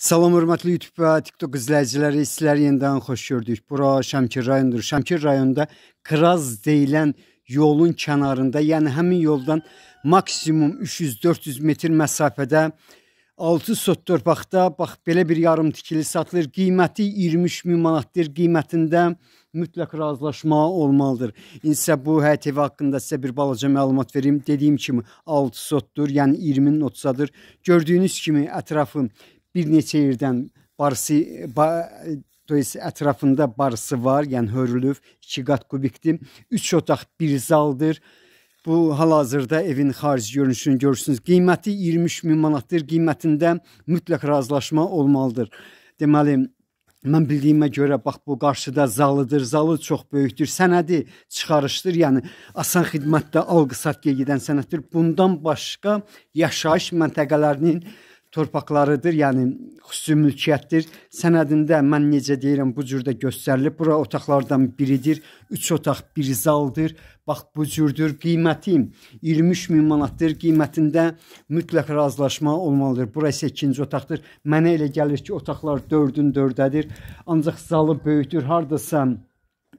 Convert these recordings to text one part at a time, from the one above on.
Salam hörmətli YouTube və TikTok izləyiciləri, sizləri yenidən xoş gördük. Bura Şəmkir rayonudur. Şəmkir rayonunda Kraz deyilən yolun kənarında, yəni həmin yoldan maksimum 300-400 metr məsafədə 6 sot torpaqda bax belə bir yarım tikili satılır. Qiyməti 23 min manatdır. Qiymətində mütləq razılaşma olmalıdır. İnsə bu HTV haqqında sizə bir balaca məlumat verim. Dediyim kimi 6 sotdur, yəni 20-nin 30-adır. Gördüyünüz kimi ətrafı bir neçə yerdən barsı ba, to есть ətrafında barısı var, yəni hörülüb, 2 qat kubikdir. 3 otaq bir zaldır. Bu hal-hazırda evin xarici görünüşünü görürsünüz. Qiyməti 23 min manatdır. Qiymətində mütləq razılaşma olmalıdır. Deməli, Mən bildiyimə görə bax bu qarşıda zalıdır. Zalı çox böyükdür. Sənədi çıxarışdır. Yəni asan xidmətdə alqı-satqıya gedən sənəddir. Bundan başqa yaşayış məntəqələrinin torpaqlarıdır, yəni xüsusi mülkiyyətdir. Sənədində mən necə deyirəm, bu cür də göstərilib. Bura otaqlardan biridir, 3 otaq, 1 zaldır. Bax bu cürdür. Qiyməti 23 min manatdır. Qiymətində mütləq razılaşma olmalıdır. Bura isə ikinci otaqdır. Mənə elə gəlir ki, otaqlar 4-ün 4-dədir. Ancaq zalı böyükdür. Hardasa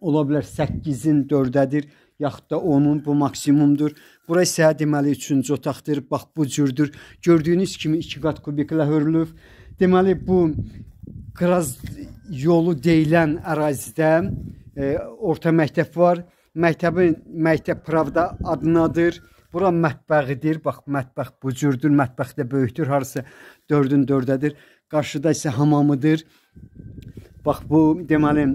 ola bilər 8-in 4-dədir, yaxud da 10-un bu maksimumdur. Bura isə deməli 3-cü otaqdır. Bax bu cürdür. Gördüyünüz kimi 2 qat kubiklə hörülüb. Deməli bu Qraz yolu deyilən ərazidə e, orta məktəb var. Məktəbin məktəb Pravda adınadır. Bura mətbəğidir. Bax mətbəx bu cürdür. Mətbəx də böyükdür. Harısı 4-ün 4-dədir. Qarşıda isə hamamıdır. Bax bu deməli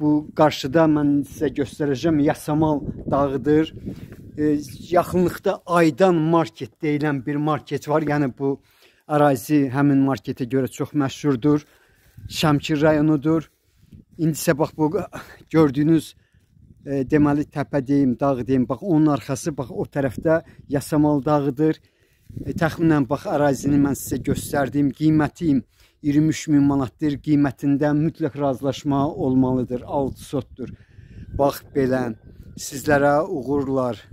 Bu qarşıda mən sizə göstərəcəm Yasamal dağıdır. E, yaxınlıqda Aydan market deyilən bir market var. Yəni bu ərazi həmin marketə görə çox məşhurdur. Şəmkir rayonudur. İndi isə bax bu gördüyünüz e, deməli təpə deyim, dağ deyim. Bax onun arxası bax o tərəfdə Yasamal dağıdır. E, təxminən bax ərazini mən sizə göstərdiyim qiymətim 23 min manatdır qiymətində mütləq razılaşma olmalıdır, alt sotdur. Bax belə sizlərə uğurlar.